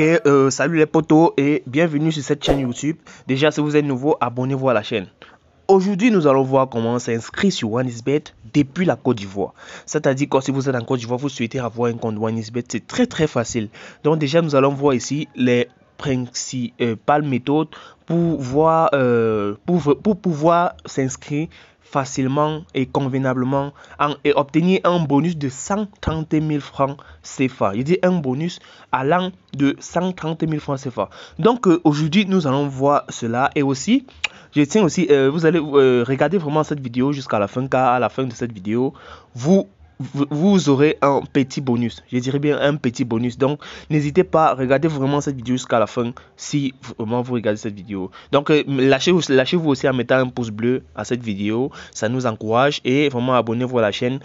Euh, salut les potos et bienvenue sur cette chaîne YouTube. Déjà, si vous êtes nouveau, abonnez-vous à la chaîne. Aujourd'hui, nous allons voir comment s'inscrire sur OneIsBet depuis la Côte d'Ivoire. C'est-à-dire que si vous êtes en Côte d'Ivoire, vous souhaitez avoir un compte OneIsBet, c'est très très facile. Donc déjà, nous allons voir ici les principales méthodes pour, voir, euh, pour, pour pouvoir s'inscrire facilement et convenablement et obtenir un bonus de 130 000 francs CFA. Il dit un bonus allant de 130 000 francs CFA. Donc euh, aujourd'hui, nous allons voir cela et aussi, je tiens aussi, euh, vous allez euh, regarder vraiment cette vidéo jusqu'à la fin car à la fin de cette vidéo, vous vous aurez un petit bonus. Je dirais bien un petit bonus. Donc, n'hésitez pas, regardez vraiment cette vidéo jusqu'à la fin si vraiment vous regardez cette vidéo. Donc, euh, lâchez-vous lâchez aussi à mettre un pouce bleu à cette vidéo. Ça nous encourage et vraiment abonnez-vous à la chaîne.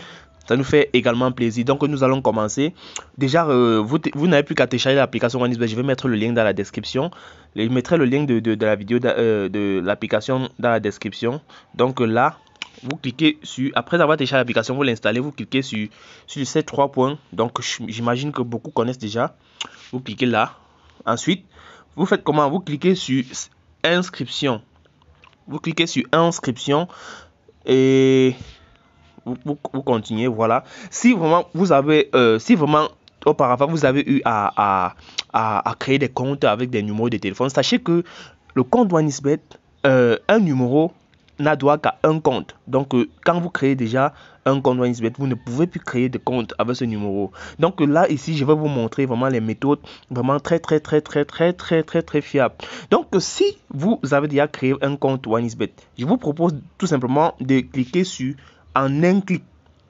Ça nous fait également plaisir. Donc, nous allons commencer. Déjà, euh, vous, n'avez plus qu'à télécharger l'application Je vais mettre le lien dans la description. Je mettrai le lien de, la vidéo euh, de l'application dans la description. Donc là, vous cliquez sur, après avoir téléchargé l'application, vous l'installez, vous cliquez sur, sur ces trois points. Donc, j'imagine que beaucoup connaissent déjà. Vous cliquez là. Ensuite, vous faites comment Vous cliquez sur inscription. Vous cliquez sur inscription et vous, continuez. Voilà. Si vraiment vous avez, euh, si vraiment auparavant vous avez eu à, à, à, créer des comptes avec des numéros de téléphone, sachez que le compte OneIsBet, euh, un numéro n'a droit qu'à un compte. Donc, euh, quand vous créez déjà un compte WineSbet, vous ne pouvez plus créer de compte avec ce numéro. Donc, là, ici, je vais vous montrer vraiment les méthodes vraiment très, très, très, très, très, très, très, très fiables. Donc, si vous avez déjà créé un compte Oneisbet, je vous propose tout simplement de cliquer sur en un clic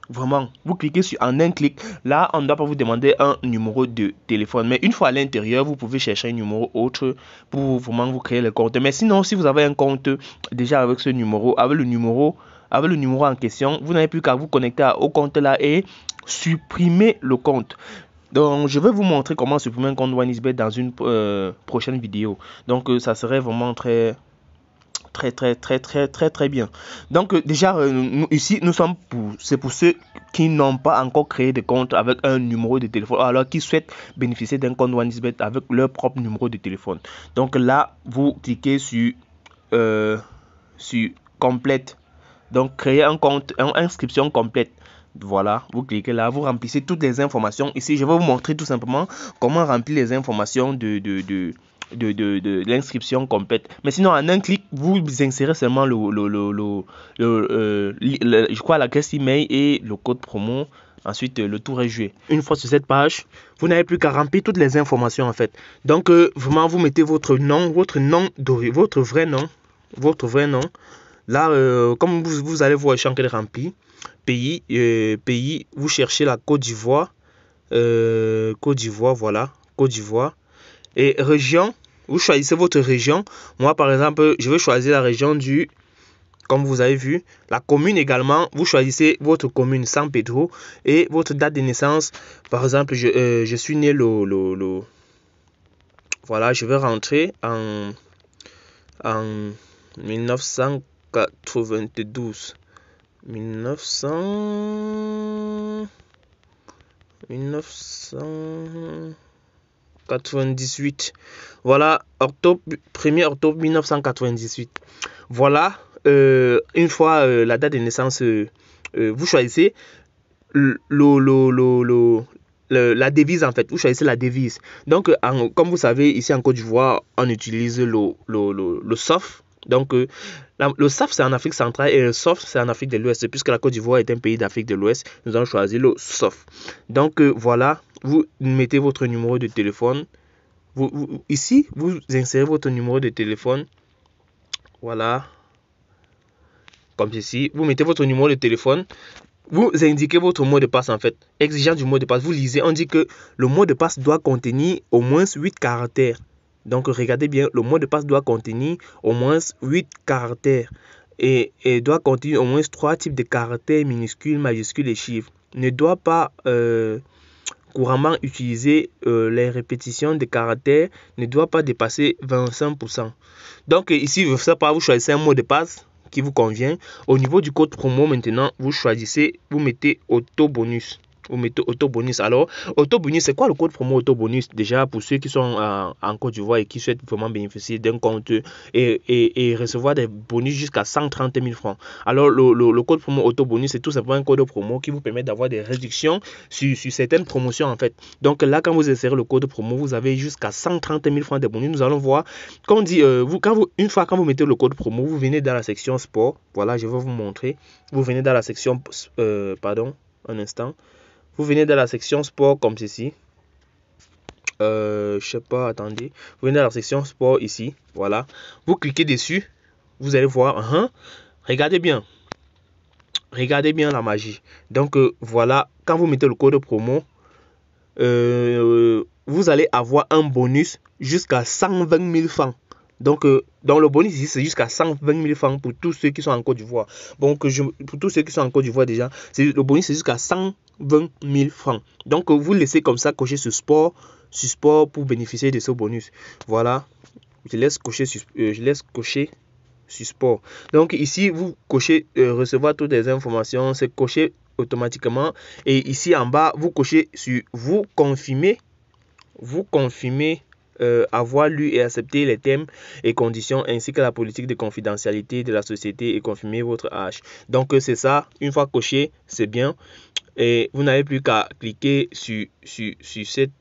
Vraiment, vous cliquez sur en un clic. Là, on ne doit pas vous demander un numéro de téléphone. Mais une fois à l'intérieur, vous pouvez chercher un numéro autre pour vraiment vous créer le compte. Mais sinon, si vous avez un compte déjà avec ce numéro, avec le numéro, avec le numéro en question, vous n'avez plus qu'à vous connecter au compte là et supprimer le compte. Donc, je vais vous montrer comment supprimer un compte OneIsBet dans une euh, prochaine vidéo. Donc, euh, ça serait vraiment très très très très très très très bien. Donc euh, déjà euh, ici nous sommes pour c'est pour ceux qui n'ont pas encore créé de compte avec un numéro de téléphone alors qui souhaitent bénéficier d'un compte OneIsBet avec leur propre numéro de téléphone. Donc là vous cliquez sur euh, sur complète. Donc créer un compte, une inscription complète. Voilà, vous cliquez là, vous remplissez toutes les informations. Ici, je vais vous montrer tout simplement comment remplir les informations de de, de, de l'inscription complète. Mais sinon, en un clic, vous insérez seulement le, le, le, le euh, je crois l'adresse email et le code promo. Ensuite, euh, le tour est joué. Une fois sur cette page, vous n'avez plus qu'à remplir toutes les informations en fait. Donc, euh, vraiment, vous mettez votre nom, votre nom, votre vrai nom, votre vrai nom. Là, comme vous, vous, allez voir, champ qu'elle rempli pays, euh, pays, vous cherchez la Côte d'Ivoire. Côte d'Ivoire, voilà, Côte d'Ivoire. Et région, vous choisissez votre région. Moi, par exemple, je vais choisir la région du, comme vous avez vu, la commune également. Vous choisissez votre commune San Pedro et votre date de naissance. Par exemple, je, euh, suis né le, le, le, Voilà, je vais rentrer en, en 1992. 1900... 1900... 98. Voilà, octobre, 1er octobre 1998. Voilà, euh, une fois euh, la date de naissance, euh, vous choisissez le, le, le, la devise en fait. Vous choisissez la devise. Donc, comme vous savez, ici en Côte d'Ivoire, on utilise le, soft. Donc, le SAF, c'est en Afrique centrale et le SOF, c'est en Afrique de l'Ouest. Puisque la Côte d'Ivoire est un pays d'Afrique de l'Ouest, nous avons choisi le SOF. Donc, voilà, vous mettez votre numéro de téléphone. Vous, ici, vous insérez votre numéro de téléphone. Voilà. Comme ceci. Vous mettez votre numéro de téléphone. Vous indiquez votre mot de passe en fait. Exigeant du mot de passe. Vous lisez. On dit que le mot de passe doit contenir au moins 8 caractères. Donc regardez bien, le mot de passe doit contenir au moins 8 caractères et, doit contenir au moins 3 types de caractères minuscules, majuscules et chiffres. Ne doit pas... Euh, couramment utiliser euh, les répétitions de caractères ne doit pas dépasser 25%. Donc euh, ici, vous savez pas, vous choisissez un mot de passe qui vous convient. Au niveau du code promo maintenant, vous choisissez, vous mettez auto bonus mettez auto-bonus. Alors, auto-bonus, c'est quoi le code promo Autobonus Déjà, pour ceux qui sont en Côte d'Ivoire et qui souhaitent vraiment bénéficier d'un compte et, recevoir des bonus jusqu'à 130 000 francs. Alors, le, code promo auto-bonus, c'est tout simplement un code promo qui vous permet d'avoir des réductions sur, certaines promotions, en fait. Donc, là, quand vous insérez le code promo, vous avez jusqu'à 130 000 francs de bonus. Nous allons voir. Quand, on dit, euh, vous, quand vous, une fois, quand vous mettez le code promo, vous venez dans la section sport. Voilà, je vais vous montrer. Vous venez dans la section, euh, pardon, un instant. Vous venez dans la section sport comme ceci. Euh, je sais pas, attendez. Vous venez dans la section sport ici. Voilà. Vous cliquez dessus. Vous allez voir. Uh Regardez bien. Regardez bien la magie. Donc euh, voilà, quand vous mettez le code promo, euh, vous allez avoir un bonus jusqu'à 120 000 francs. Donc, dans le bonus ici, c'est jusqu'à 120 000 francs pour tous ceux qui sont en Côte d'Ivoire. Donc, je, pour tous ceux qui sont en Côte d'Ivoire déjà, le bonus c'est jusqu'à 100... 20 000 francs. Donc, euh, vous laissez comme ça cocher ce sport, ce sport pour bénéficier de ce bonus. Voilà, je laisse cocher, euh, je laisse cocher sur sport. Donc ici, vous cochez euh, recevoir toutes les informations, c'est coché automatiquement. Et ici en bas, vous cochez sur vous confirmer. vous confirmez euh, avoir lu et accepté les thèmes et conditions ainsi que la politique de confidentialité de la société et confirmer votre H. Donc euh, c'est ça, une fois coché, c'est bien. Et vous n'avez plus qu'à cliquer sur, sur, sur cette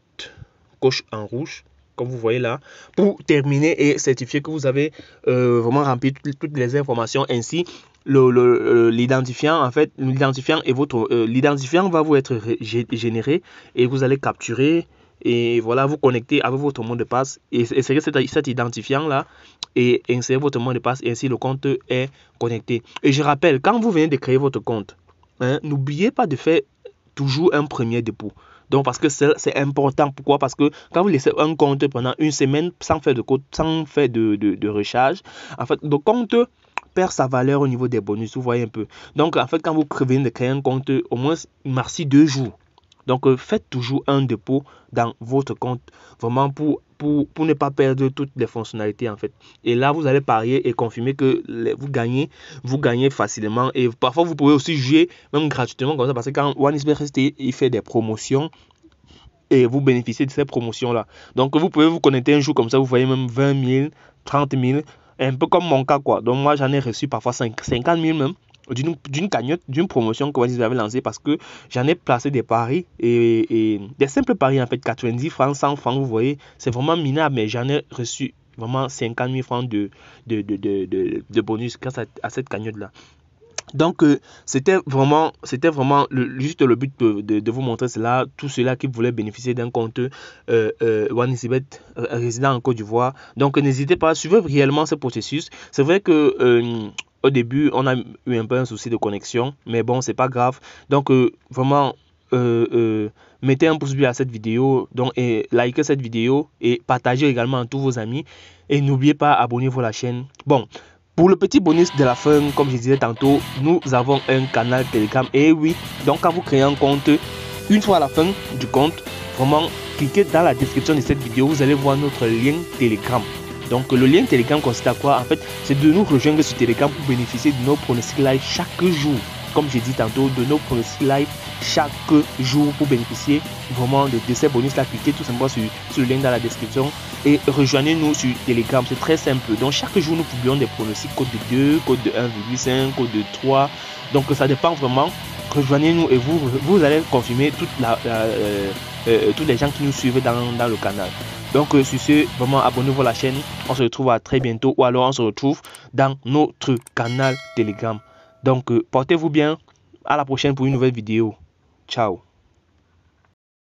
coche en rouge comme vous voyez là, pour terminer et certifier que vous avez euh, vraiment rempli toutes, les informations. Ainsi, le, l'identifiant en fait, l'identifiant et votre l'identifiant va vous être généré et vous allez capturer et voilà, vous connectez avec votre mot de passe, et essayez cet, identifiant-là, et insérez votre mot de passe, et ainsi le compte est connecté. Et je rappelle, quand vous venez de créer votre compte, hein, n'oubliez pas de faire toujours un premier dépôt. Donc, parce que c'est important. Pourquoi Parce que quand vous laissez un compte pendant une semaine sans faire de, sans faire de, recharge, en fait, le compte perd sa valeur au niveau des bonus. Vous voyez un peu. Donc, en fait, quand vous venez de créer un compte, au moins, merci deux jours donc euh, faites toujours un dépôt dans votre compte, vraiment pour, pour, ne pas perdre toutes les fonctionnalités en fait. Et là, vous allez parier et confirmer que vous gagnez, vous gagnez facilement. Et parfois, vous pouvez aussi jouer même gratuitement comme ça, parce que quand OneSpace il fait des promotions, et vous bénéficiez de ces promotions-là. Donc, vous pouvez vous connecter un jour comme ça, vous voyez même 20 000, 30 000, un peu comme mon cas, quoi. Donc, moi, j'en ai reçu parfois 50 000 même d'une cagnotte, d'une promotion que vous avez lancée parce que j'en ai placé des paris et, des simples paris en fait, 90 francs, 100 francs, vous voyez, c'est vraiment minable, mais j'en ai reçu vraiment 50 000 francs de, de, bonus grâce à, cette cagnotte-là. Donc, euh, c'était vraiment, c'était vraiment juste le but de, vous montrer cela. tout cela qui voulait bénéficier d'un compte euh, euh, euh, résident en Côte d'Ivoire. Donc, n'hésitez pas, suivez réellement ce processus. C'est vrai que euh, au début, on a eu un peu un souci de connexion, mais bon, c'est pas grave. Donc, euh, vraiment, euh, euh, mettez un pouce bleu à cette vidéo, donc, et likez cette vidéo et partagez également à tous vos amis. Et n'oubliez pas, abonnez-vous à la chaîne. Bon, pour le petit bonus de la fin, comme je disais tantôt, nous avons un canal Telegram. Et oui, donc quand vous créez un compte, une fois à la fin du compte, vraiment cliquez dans la description de cette vidéo, vous allez voir notre lien Telegram. Donc le lien Telegram consiste à quoi En fait, c'est de nous rejoindre sur Telegram pour bénéficier de nos pronostics live chaque jour. Comme j'ai dit tantôt, de nos pronostics live chaque jour pour bénéficier vraiment de, ces bonus là. Cliquez tout simplement sur, le lien dans la description et rejoignez-nous sur Telegram. C'est très simple. Donc chaque jour, nous publions des pronostics code de 2, code de 1,5, code de 3. Donc ça dépend vraiment. Rejoignez-nous et vous, vous allez confirmer toutes euh, euh, euh, tous les gens qui nous suivent dans le canal. Donc euh, sur ce, vraiment abonnez-vous à la chaîne. On se retrouve à très bientôt ou alors on se retrouve dans notre canal Telegram. Donc euh, portez-vous bien. À la prochaine pour une nouvelle vidéo. Ciao.